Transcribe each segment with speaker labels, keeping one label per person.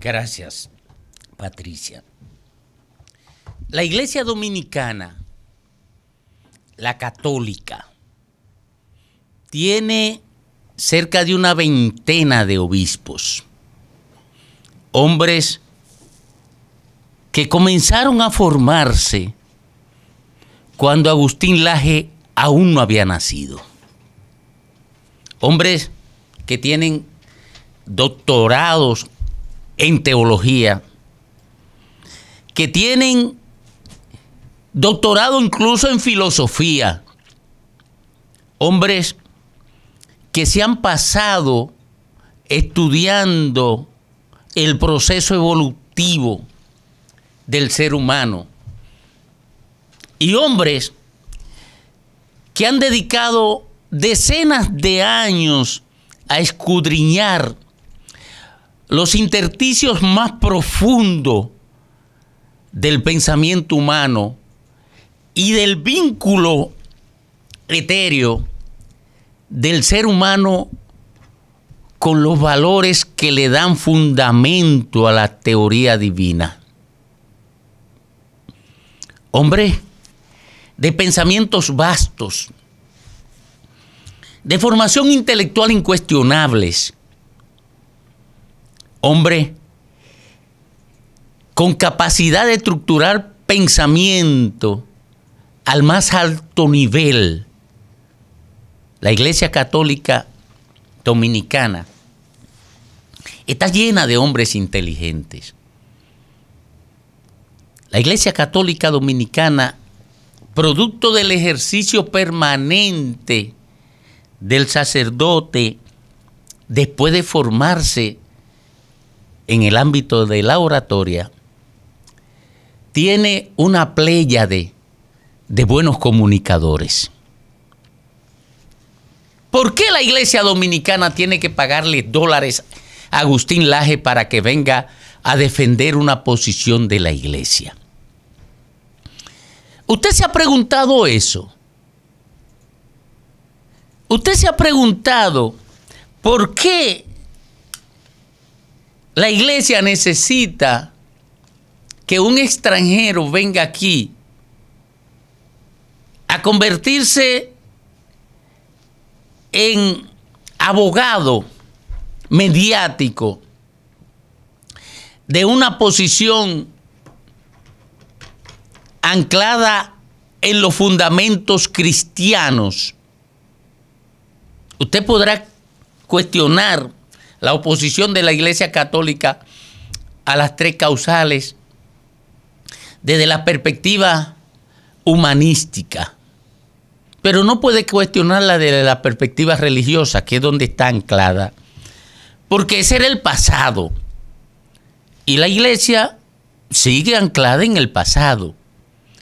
Speaker 1: Gracias, Patricia. La iglesia dominicana, la católica, tiene cerca de una veintena de obispos, hombres que comenzaron a formarse cuando Agustín Laje aún no había nacido. Hombres que tienen doctorados en teología, que tienen doctorado incluso en filosofía, hombres que se han pasado estudiando el proceso evolutivo del ser humano y hombres que han dedicado decenas de años a escudriñar los intersticios más profundos del pensamiento humano y del vínculo etéreo del ser humano con los valores que le dan fundamento a la teoría divina. Hombre, de pensamientos vastos, de formación intelectual incuestionables, hombre con capacidad de estructurar pensamiento al más alto nivel. La Iglesia Católica Dominicana está llena de hombres inteligentes. La Iglesia Católica Dominicana, producto del ejercicio permanente del sacerdote, después de formarse en el ámbito de la oratoria, tiene una pléyade de buenos comunicadores. ¿Por qué la iglesia dominicana tiene que pagarle dólares a Agustín Laje para que venga a defender una posición de la iglesia? ¿Usted se ha preguntado eso? ¿Usted se ha preguntado por qué la iglesia necesita que un extranjero venga aquí a convertirse en abogado mediático de una posición anclada en los fundamentos cristianos. Usted podrá cuestionar la oposición de la Iglesia Católica a las tres causales desde la perspectiva humanística, pero no puede cuestionarla de la perspectiva religiosa, que es donde está anclada, porque ese era el pasado. Y la iglesia sigue anclada en el pasado.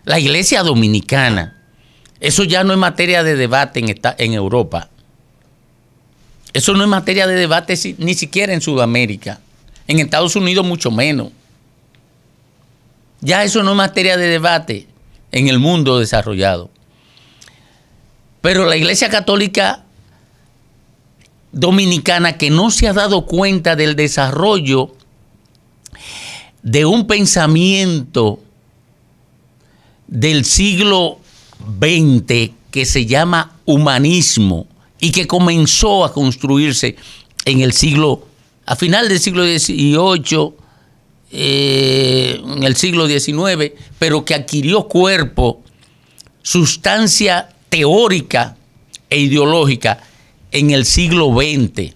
Speaker 1: La iglesia dominicana. Eso ya no es materia de debate en, en Europa. Eso no es materia de debate ni siquiera en Sudamérica. En Estados Unidos mucho menos. Ya eso no es materia de debate en el mundo desarrollado. Pero la Iglesia Católica Dominicana que no se ha dado cuenta del desarrollo de un pensamiento del siglo XX que se llama humanismo y que comenzó a construirse en el siglo, a final del siglo XVIII, eh, en el siglo XIX, pero que adquirió cuerpo, sustancia teórica e ideológica en el siglo XX.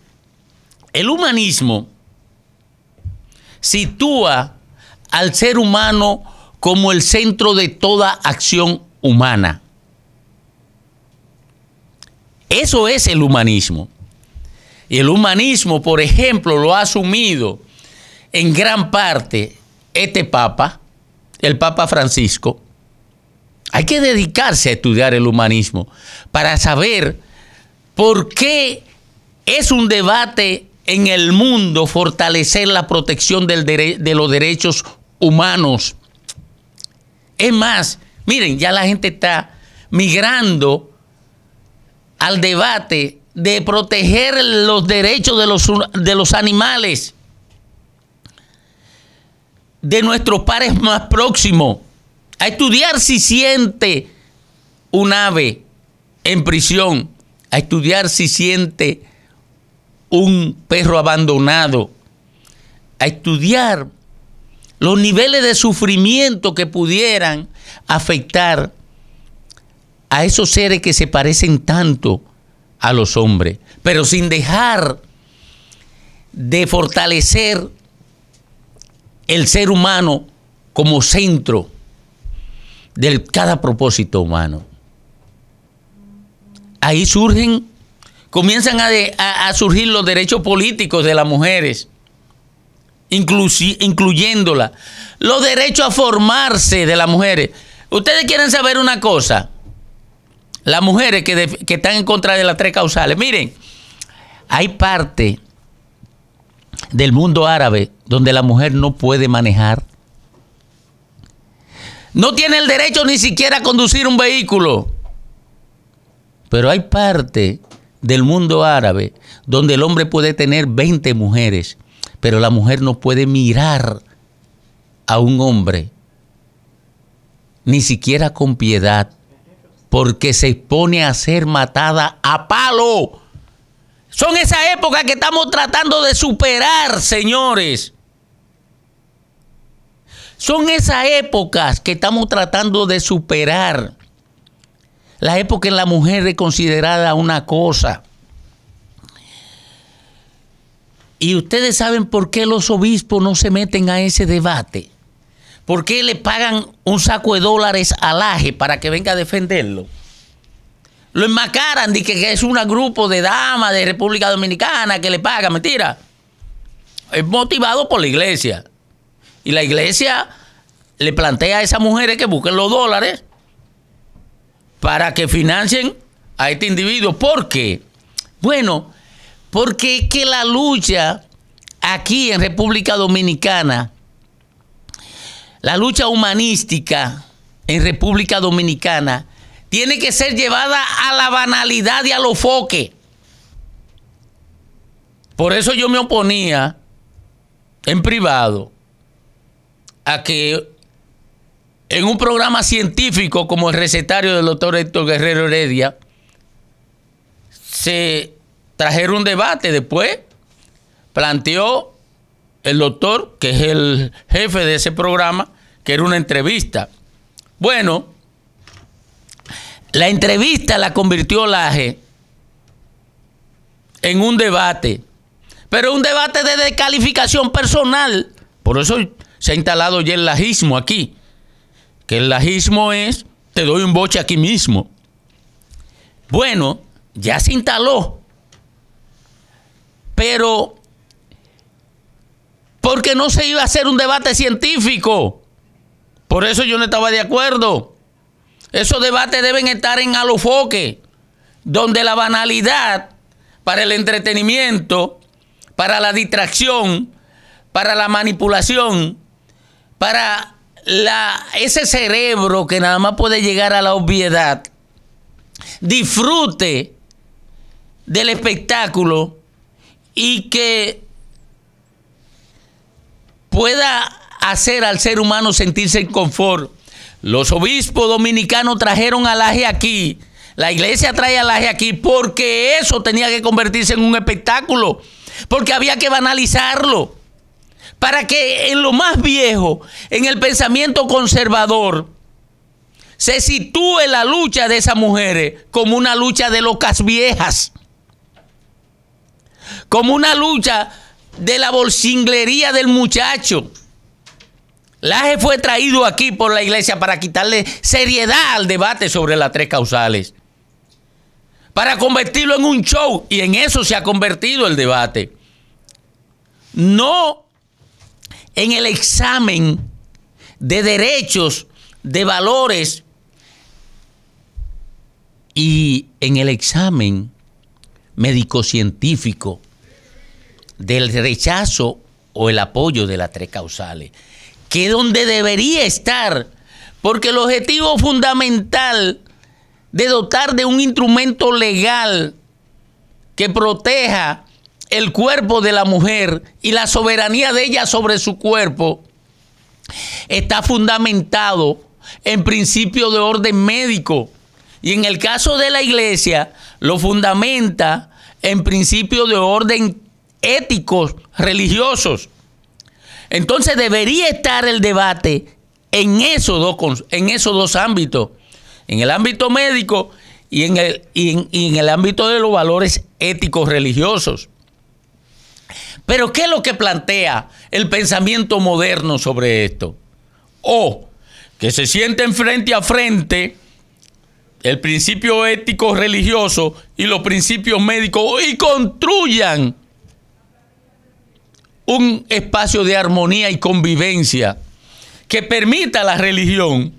Speaker 1: El humanismo sitúa al ser humano como el centro de toda acción humana. Eso es el humanismo. Y el humanismo, por ejemplo, lo ha asumido en gran parte este Papa, el Papa Francisco. Hay que dedicarse a estudiar el humanismo para saber por qué es un debate en el mundo fortalecer la protección de los derechos humanos. Es más, miren, ya la gente está migrando al debate de proteger los derechos de los, de los animales, de nuestros pares más próximos, a estudiar si siente un ave en prisión, a estudiar si siente un perro abandonado, a estudiar los niveles de sufrimiento que pudieran afectar a esos seres que se parecen tanto a los hombres, pero sin dejar de fortalecer el ser humano como centro de cada propósito humano. Ahí surgen, comienzan a, surgir los derechos políticos de las mujeres, incluyéndola, los derechos a formarse de las mujeres. Ustedes quieren saber una cosa, las mujeres que, están en contra de las tres causales. Miren, hay parte del mundo árabe donde la mujer no puede manejar. No tiene el derecho ni siquiera a conducir un vehículo. Pero hay parte del mundo árabe donde el hombre puede tener 20 mujeres, pero la mujer no puede mirar a un hombre, ni siquiera con piedad porque se expone a ser matada a palo. Son esas épocas que estamos tratando de superar, señores. Son esas épocas que estamos tratando de superar. La época en la mujer es considerada una cosa. Y ustedes saben por qué los obispos no se meten a ese debate. ¿Por qué le pagan un saco de dólares al Aje para que venga a defenderlo? Lo enmacaran de que, es un grupo de damas de República Dominicana que le paga, mentira. Es motivado por la iglesia. Y la iglesia le plantea a esas mujeres que busquen los dólares para que financien a este individuo. ¿Por qué? Bueno, porque es que la lucha aquí en República Dominicana la lucha humanística en República Dominicana tiene que ser llevada a la banalidad y a lo foque. Por eso yo me oponía en privado a que en un programa científico como el recetario del doctor Héctor Guerrero Heredia se trajera un debate. Después planteó el doctor, que es el jefe de ese programa, que era una entrevista. Bueno, la entrevista la convirtió Laje en un debate, pero un debate de descalificación personal. Por eso se ha instalado ya el lajismo aquí, que el lajismo es, te doy un boche aquí mismo. Bueno, ya se instaló, pero porque no se iba a hacer un debate científico. Por eso yo no estaba de acuerdo. Esos debates deben estar en alofoque, donde la banalidad para el entretenimiento, para la distracción, para la manipulación, para la, ese cerebro que nada más puede llegar a la obviedad, disfrute del espectáculo y que pueda hacer al ser humano sentirse en confort. Los obispos dominicanos trajeron alaje aquí. La iglesia trae alaje aquí porque eso tenía que convertirse en un espectáculo. Porque había que banalizarlo. Para que en lo más viejo, en el pensamiento conservador, se sitúe la lucha de esas mujeres como una lucha de locas viejas. Como una lucha de la bolsinglería del muchacho Laje fue traído aquí por la iglesia para quitarle seriedad al debate sobre las tres causales. Para convertirlo en un show. Y en eso se ha convertido el debate. No en el examen de derechos, de valores. Y en el examen médico-científico del rechazo o el apoyo de las tres causales que donde debería estar, porque el objetivo fundamental de dotar de un instrumento legal que proteja el cuerpo de la mujer y la soberanía de ella sobre su cuerpo está fundamentado en principio de orden médico. Y en el caso de la iglesia, lo fundamenta en principio de orden éticos religiosos. Entonces debería estar el debate en esos dos, en esos dos ámbitos, en el ámbito médico y en el, en, y en el ámbito de los valores éticos religiosos. Pero ¿qué es lo que plantea el pensamiento moderno sobre esto? O que se sienten frente a frente el principio ético religioso y los principios médicos y construyan un espacio de armonía y convivencia que permita a la religión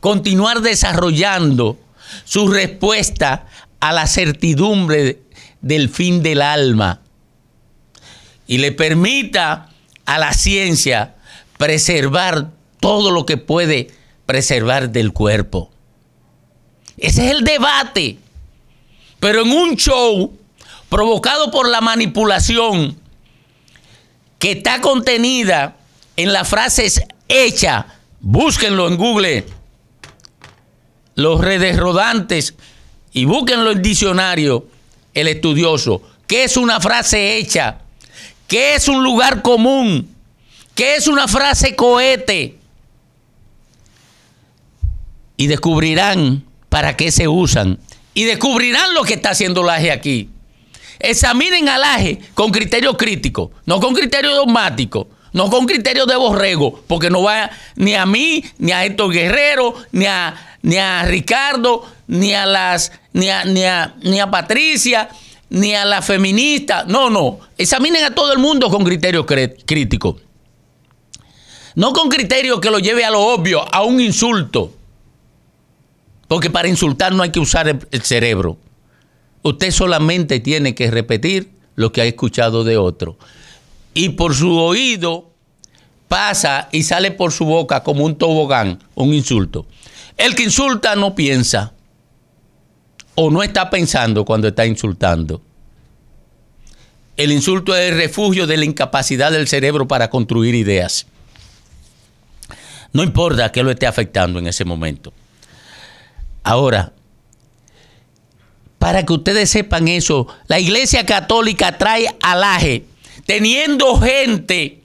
Speaker 1: continuar desarrollando su respuesta a la certidumbre del fin del alma y le permita a la ciencia preservar todo lo que puede preservar del cuerpo. Ese es el debate. Pero en un show provocado por la manipulación está contenida en las frases hechas. Búsquenlo en Google. Los redes rodantes y búsquenlo en diccionario, el estudioso. ¿Qué es una frase hecha? ¿Qué es un lugar común? ¿Qué es una frase cohete? Y descubrirán para qué se usan. Y descubrirán lo que está haciendo la Laje aquí examinen al e con criterio crítico, no con criterio dogmático, no con criterio de borrego, porque no va ni a mí, ni a estos Guerrero, ni a, ni a Ricardo, ni a las, ni a, ni a, ni a Patricia, ni a la feminista. No, no. Examinen a todo el mundo con criterio crítico. No con criterio que lo lleve a lo obvio, a un insulto. Porque para insultar no hay que usar el cerebro. Usted solamente tiene que repetir lo que ha escuchado de otro. Y por su oído pasa y sale por su boca como un tobogán, un insulto. El que insulta no piensa o no está pensando cuando está insultando. El insulto es el refugio de la incapacidad del cerebro para construir ideas. No importa que lo esté afectando en ese momento. Ahora, para que ustedes sepan eso, la Iglesia Católica trae alaje, teniendo gente,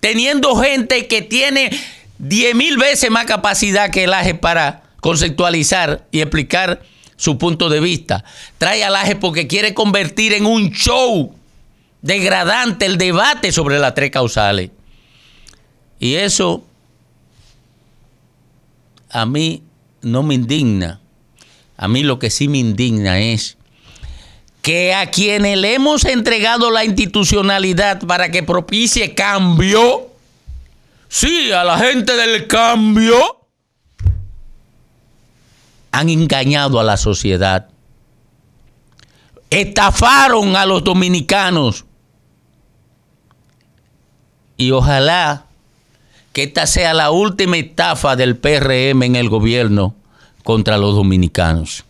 Speaker 1: teniendo gente que tiene 10 mil veces más capacidad que el Aje para conceptualizar y explicar su punto de vista. Trae alaje porque quiere convertir en un show degradante el debate sobre las tres causales. Y eso a mí no me indigna. A mí lo que sí me indigna es que a quienes le hemos entregado la institucionalidad para que propicie cambio, sí, a la gente del cambio, han engañado a la sociedad, estafaron a los dominicanos. Y ojalá que esta sea la última estafa del PRM en el gobierno contra los dominicanos.